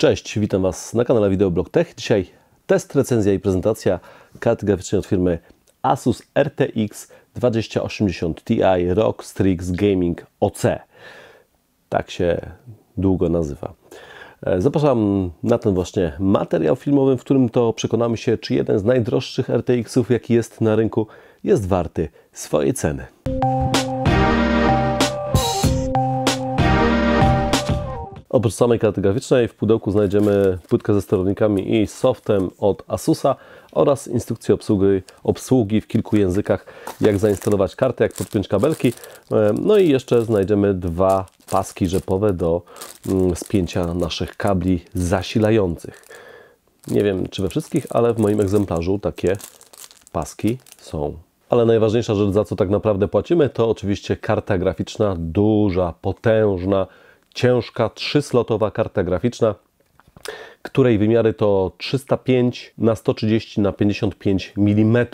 Cześć, witam Was na kanale Videoblog Tech. Dzisiaj test, recenzja i prezentacja karty graficznej od firmy Asus RTX 2080 Ti ROG Strix Gaming OC. Tak się długo nazywa. E, zapraszam na ten właśnie materiał filmowy, w którym to przekonamy się, czy jeden z najdroższych RTX-ów, jaki jest na rynku, jest warty swojej ceny. Oprócz samej karty graficznej w pudełku znajdziemy płytkę ze sterownikami i softem od Asusa oraz instrukcję obsługi, obsługi w kilku językach, jak zainstalować kartę, jak podpiąć kabelki. E, no i jeszcze znajdziemy dwa paski rzepowe do mm, spięcia naszych kabli zasilających. Nie wiem, czy we wszystkich, ale w moim egzemplarzu takie paski są. Ale najważniejsza rzecz, za co tak naprawdę płacimy, to oczywiście karta graficzna, duża, potężna, ciężka, trzyslotowa karta graficzna, której wymiary to 305 na 130 na 55 mm.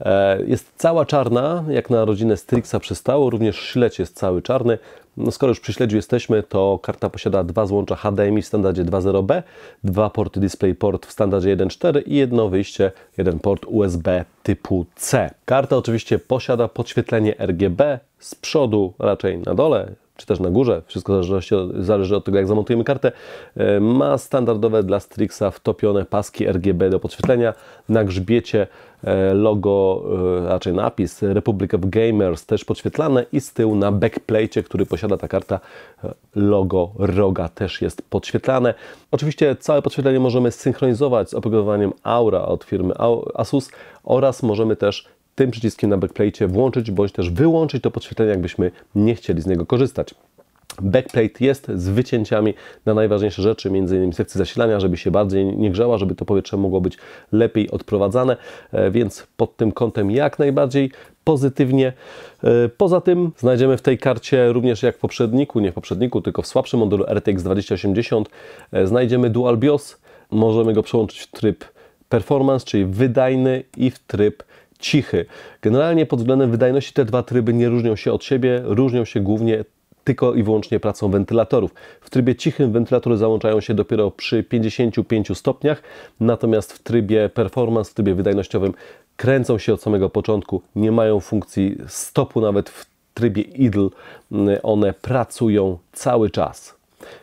E, jest cała czarna, jak na rodzinę Strixa przystało, również śledź jest cały czarny. No skoro już przy śledziu jesteśmy, to karta posiada dwa złącza HDMI w standardzie 2.0b, dwa porty DisplayPort w standardzie 1.4 i jedno wyjście, jeden port USB typu C. Karta oczywiście posiada podświetlenie RGB z przodu, raczej na dole, czy też na górze, wszystko zależy od, zależy od tego, jak zamontujemy kartę, e, ma standardowe dla Strixa wtopione paski RGB do podświetlenia. Na grzbiecie e, logo, e, raczej napis Republic of Gamers też podświetlane i z tyłu na backplate, który posiada ta karta, logo roga też jest podświetlane. Oczywiście całe podświetlenie możemy synchronizować z oprogramowaniem Aura od firmy Asus oraz możemy też tym przyciskiem na backplate włączyć bądź też wyłączyć to podświetlenie, jakbyśmy nie chcieli z niego korzystać. Backplate jest z wycięciami na najważniejsze rzeczy, m.in. sekcji zasilania, żeby się bardziej nie grzała, żeby to powietrze mogło być lepiej odprowadzane, e, więc pod tym kątem jak najbardziej pozytywnie. E, poza tym znajdziemy w tej karcie również jak w poprzedniku, nie w poprzedniku, tylko w słabszym modelu RTX 2080, znajdziemy Dual BIOS, możemy go przełączyć w tryb performance, czyli wydajny i w tryb cichy. Generalnie pod względem wydajności te dwa tryby nie różnią się od siebie, różnią się głównie tylko i wyłącznie pracą wentylatorów. W trybie cichym wentylatory załączają się dopiero przy 55 stopniach, natomiast w trybie performance, w trybie wydajnościowym kręcą się od samego początku, nie mają funkcji stopu nawet w trybie idle, one pracują cały czas.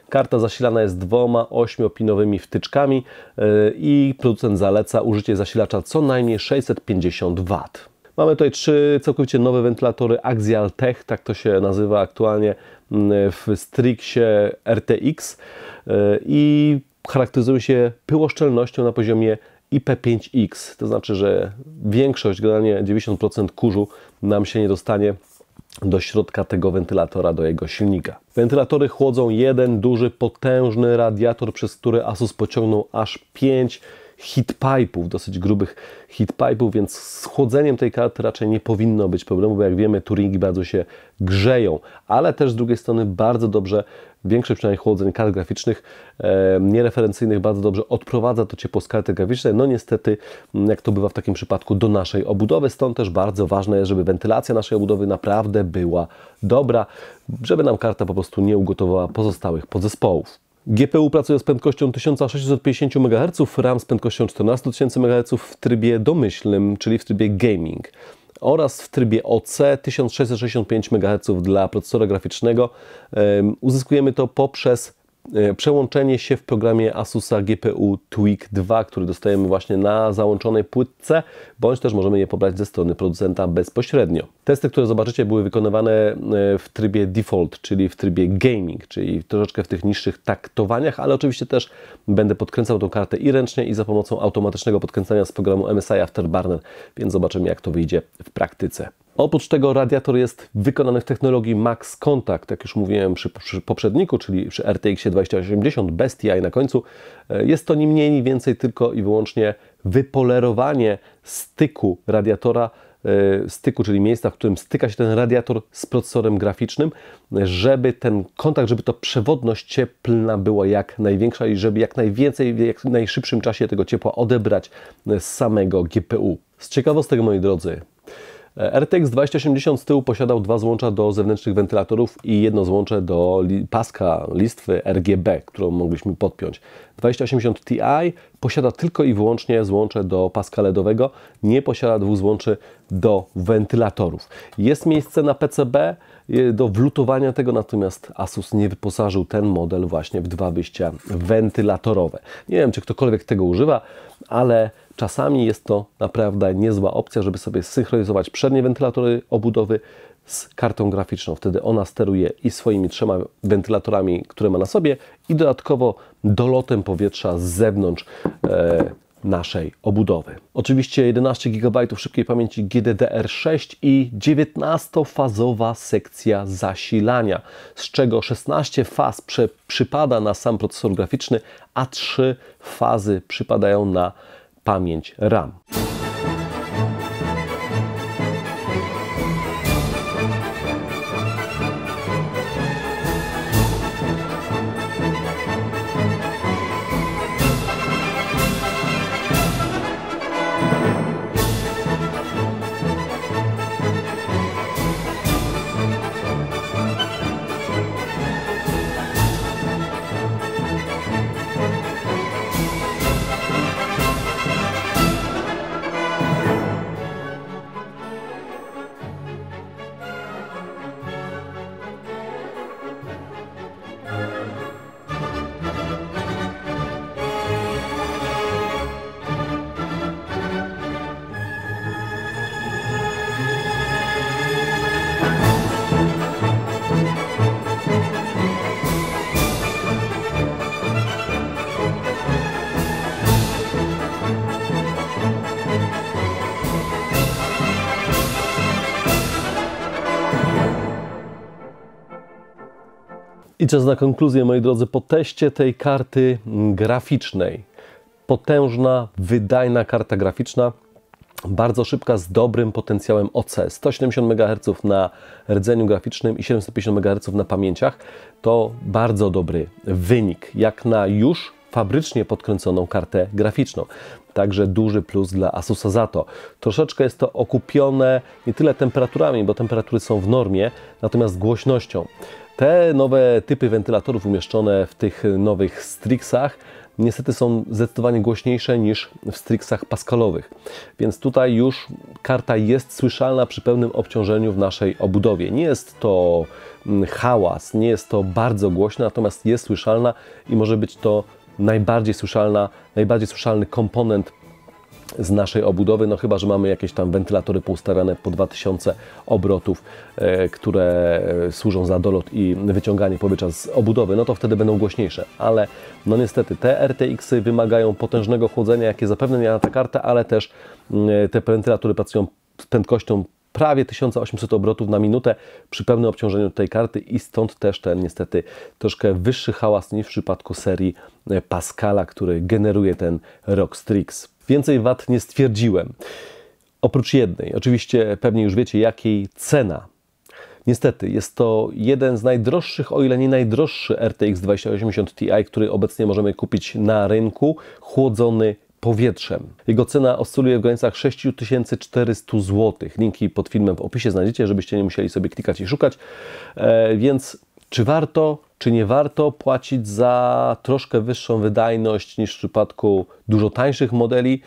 Karta zasilana jest dwoma ośmiopinowymi wtyczkami y, i producent zaleca użycie zasilacza co najmniej 650 W. Mamy tutaj trzy całkowicie nowe wentylatory Axial Tech, tak to się nazywa aktualnie y, w Strixie RTX y, i charakteryzują się pyłoszczelnością na poziomie IP5X, to znaczy, że większość, generalnie 90% kurzu nam się nie dostanie do środka tego wentylatora, do jego silnika. Wentylatory chłodzą jeden duży, potężny radiator, przez który Asus pociągnął aż 5 hitpipe'ów, dosyć grubych hitpipe'ów, więc z chłodzeniem tej karty raczej nie powinno być problemu, bo jak wiemy Turingi bardzo się grzeją, ale też z drugiej strony bardzo dobrze większość przynajmniej chłodzeń kart graficznych e, niereferencyjnych bardzo dobrze odprowadza to ciepło z karty graficznej. No niestety, jak to bywa w takim przypadku, do naszej obudowy. Stąd też bardzo ważne jest, żeby wentylacja naszej obudowy naprawdę była dobra, żeby nam karta po prostu nie ugotowała pozostałych podzespołów. GPU pracuje z prędkością 1650 MHz, RAM z prędkością 14000 MHz w trybie domyślnym, czyli w trybie gaming oraz w trybie OC 1665 MHz dla procesora graficznego. Uzyskujemy to poprzez E, przełączenie się w programie Asusa GPU Tweak 2, który dostajemy właśnie na załączonej płytce, bądź też możemy je pobrać ze strony producenta bezpośrednio. Testy, które zobaczycie, były wykonywane e, w trybie default, czyli w trybie gaming, czyli troszeczkę w tych niższych taktowaniach, ale oczywiście też będę podkręcał tą kartę i ręcznie, i za pomocą automatycznego podkręcania z programu MSI Afterburner, więc zobaczymy, jak to wyjdzie w praktyce. Oprócz tego radiator jest wykonany w technologii Max Contact, jak już mówiłem przy, przy poprzedniku, czyli przy RTX 2080 Bestia i na końcu e, jest to nie mniej, nie więcej tylko i wyłącznie wypolerowanie styku radiatora e, styku, czyli miejsca, w którym styka się ten radiator z procesorem graficznym, e, żeby ten kontakt, żeby to przewodność cieplna była jak największa i żeby jak najwięcej, jak najszybszym czasie tego ciepła odebrać z samego GPU. Z ciekawostek, moi drodzy, E, RTX 2080 z tyłu posiadał dwa złącza do zewnętrznych wentylatorów i jedno złącze do li paska listwy RGB, którą mogliśmy podpiąć. 2080 Ti posiada tylko i wyłącznie złącze do paska LEDowego, nie posiada dwóch złączy do wentylatorów. Jest miejsce na PCB e, do wlutowania tego, natomiast Asus nie wyposażył ten model właśnie w dwa wyjścia wentylatorowe. Nie wiem, czy ktokolwiek tego używa, ale Czasami jest to naprawdę niezła opcja, żeby sobie synchronizować przednie wentylatory obudowy z kartą graficzną. Wtedy ona steruje i swoimi trzema wentylatorami, które ma na sobie, i dodatkowo dolotem powietrza z zewnątrz e, naszej obudowy. Oczywiście 11 GB szybkiej pamięci GDDR6 i 19-fazowa sekcja zasilania, z czego 16 faz przypada na sam procesor graficzny, a 3 fazy przypadają na pamięć RAM. I czas na konkluzję, moi drodzy, po teście tej karty graficznej. Potężna, wydajna karta graficzna, bardzo szybka, z dobrym potencjałem OC. 170 MHz na rdzeniu graficznym i 750 MHz na pamięciach to bardzo dobry wynik, jak na już fabrycznie podkręconą kartę graficzną. Także duży plus dla Asusa za to. Troszeczkę jest to okupione nie tyle temperaturami, bo temperatury są w normie, natomiast głośnością. Te nowe typy wentylatorów umieszczone w tych nowych Strixach niestety są zdecydowanie głośniejsze niż w Strixach paskalowych. Więc tutaj już karta jest słyszalna przy pełnym obciążeniu w naszej obudowie. Nie jest to mm, hałas, nie jest to bardzo głośne, natomiast jest słyszalna i może być to najbardziej słyszalna, najbardziej słyszalny komponent z naszej obudowy, no chyba, że mamy jakieś tam wentylatory poustawiane po 2000 obrotów, e, które służą za dolot i wyciąganie powietrza z obudowy, no to wtedy będą głośniejsze, ale no niestety te RTX-y wymagają potężnego chłodzenia, jakie zapewne miała ta karta, ale też mm, e, te wentylatory pracują z prędkością prawie 1800 obrotów na minutę przy pełnym obciążeniu tej karty i stąd też ten niestety troszkę wyższy hałas niż w przypadku serii e, Pascala, który generuje ten Rockstrix. Więcej wad nie stwierdziłem. Oprócz jednej, oczywiście pewnie już wiecie jakiej cena Niestety, jest to jeden z najdroższych, o ile nie najdroższy RTX 2080 Ti, który obecnie możemy kupić na rynku, chłodzony powietrzem. Jego cena oscyluje w granicach 6400 zł. Linki pod filmem w opisie znajdziecie, żebyście nie musieli sobie klikać i szukać. E, więc czy warto, czy nie warto płacić za troszkę wyższą wydajność niż w przypadku dużo tańszych modeli?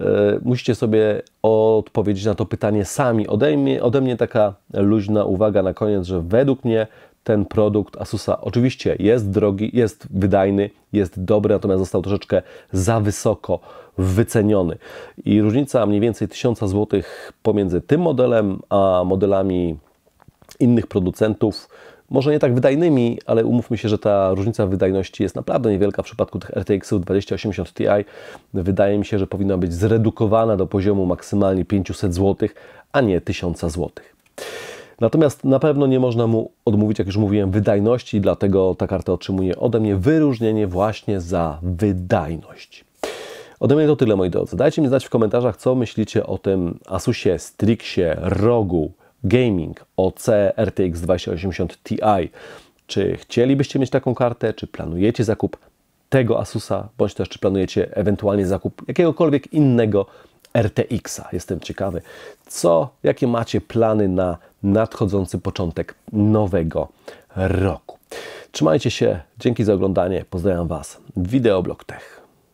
E, musicie sobie odpowiedzieć na to pytanie sami. Ode mnie, ode mnie taka luźna uwaga na koniec, że według mnie ten produkt Asusa oczywiście jest drogi, jest wydajny, jest dobry, natomiast został troszeczkę za wysoko wyceniony. I różnica mniej więcej 1000 zł pomiędzy tym modelem a modelami innych producentów, może nie tak wydajnymi, ale umówmy się, że ta różnica wydajności jest naprawdę niewielka w przypadku tych RTX-ów 2080 Ti. Wydaje mi się, że powinna być zredukowana do poziomu maksymalnie 500 zł, a nie 1000 zł. Natomiast na pewno nie można mu odmówić, jak już mówiłem, wydajności, dlatego ta karta otrzymuje ode mnie wyróżnienie właśnie za wydajność. Ode mnie to tyle, moi drodzy. Dajcie mi znać w komentarzach, co myślicie o tym Asusie, Strixie, Rogu, Gaming, OC, RTX 2080 Ti. Czy chcielibyście mieć taką kartę, czy planujecie zakup tego Asusa, bądź też czy planujecie ewentualnie zakup jakiegokolwiek innego RTX-a. Jestem ciekawy, co, jakie macie plany na nadchodzący początek nowego roku. Trzymajcie się, dzięki za oglądanie, pozdrawiam Was, Wideoblog Tech.